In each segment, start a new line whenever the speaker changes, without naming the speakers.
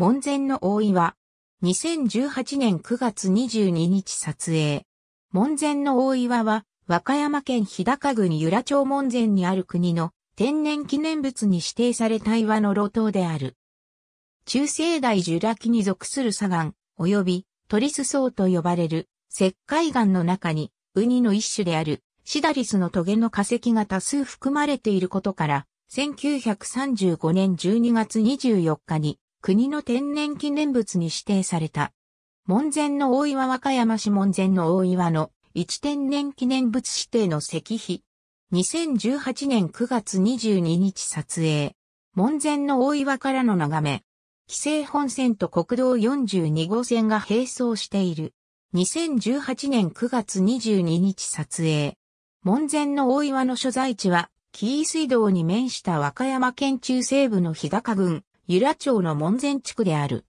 門前の大岩。2018年9月22日撮影。門前の大岩は、和歌山県日高郡由良町門前にある国の天然記念物に指定された岩の路頭である。中生代ジュラ紀に属する砂岩、及びトリス層と呼ばれる石灰岩の中に、ウニの一種であるシダリスのトゲの化石が多数含まれていることから、1935年12月24日に国の天然記念物に指定された。門前の大岩和歌山市門前の大岩の一天然記念物指定の石碑。2018年9月22日撮影。門前の大岩からの眺め。紀勢本線と国道42号線が並走している。2018年9月22日撮影。門前の大岩の所在地は、紀伊水道に面した和歌山県中西部の日高郡、由良町の門前地区である。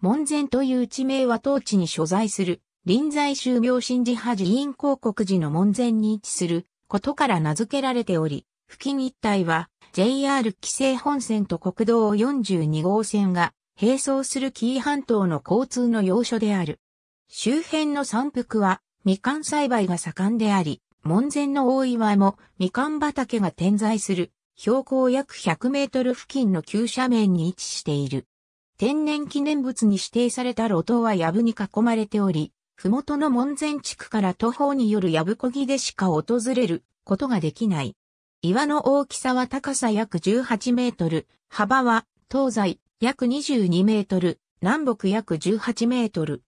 門前という地名は当地に所在する、臨済宗明神寺派寺院広告寺の門前に位置することから名付けられており、付近一帯は JR 紀勢本線と国道42号線が並走する紀伊半島の交通の要所である。周辺の山腹はみかん栽培が盛んであり、門前の大岩もみかん畑が点在する標高約100メートル付近の急斜面に位置している。天然記念物に指定された路頭は藪に囲まれており、麓の門前地区から徒歩による藪こぎでしか訪れることができない。岩の大きさは高さ約18メートル、幅は東西約22メートル、南北約18メートル。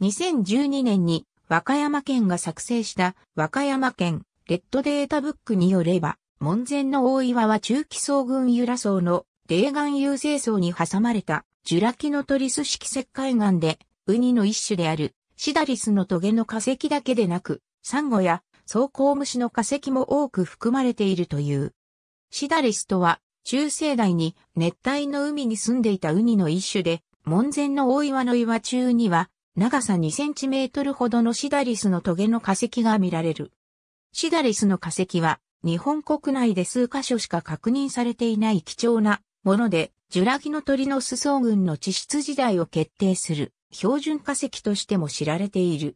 2012年に和歌山県が作成した和歌山県レッドデータブックによれば、門前の大岩は中期層群由良層の霊岩優勢層に挟まれた、ジュラキノトリス式石灰岩で、ウニの一種である、シダリスのトゲの化石だけでなく、サンゴや草甲虫の化石も多く含まれているという。シダリスとは、中世代に熱帯の海に住んでいたウニの一種で、門前の大岩の岩中には、長さ2センチメートルほどのシダリスのトゲの化石が見られる。シダリスの化石は、日本国内で数箇所しか確認されていない貴重なもので、ジュラギの鳥の裾群の地質時代を決定する標準化石としても知られている。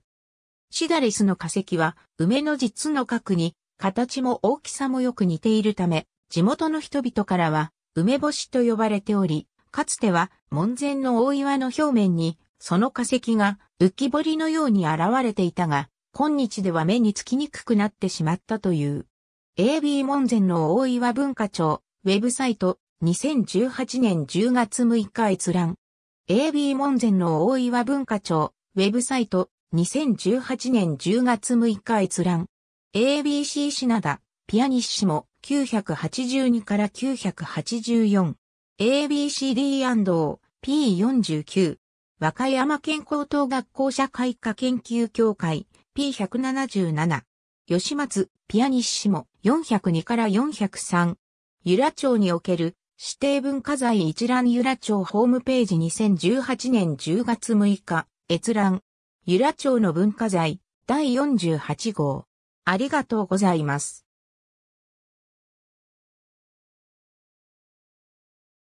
シダリスの化石は、梅の実の核に、形も大きさもよく似ているため、地元の人々からは、梅干しと呼ばれており、かつては門前の大岩の表面に、その化石が浮き彫りのように現れていたが、今日では目につきにくくなってしまったという。AB 門前の大岩文化庁、ウェブサイト、2018年10月6日閲覧。AB 門前の大岩文化庁、ウェブサイト、2018年10月6日閲覧。ABC 品田、ピアニッシモ、982から984。ABCD&O、P49。和歌山県高等学校社会科研究協会、P177。吉松、ピアニッシモ、402から403。由良町における指定文化財一覧由良町ホームページ2018年10月6日、閲覧。由良町の文化財第48号。ありがとうございます。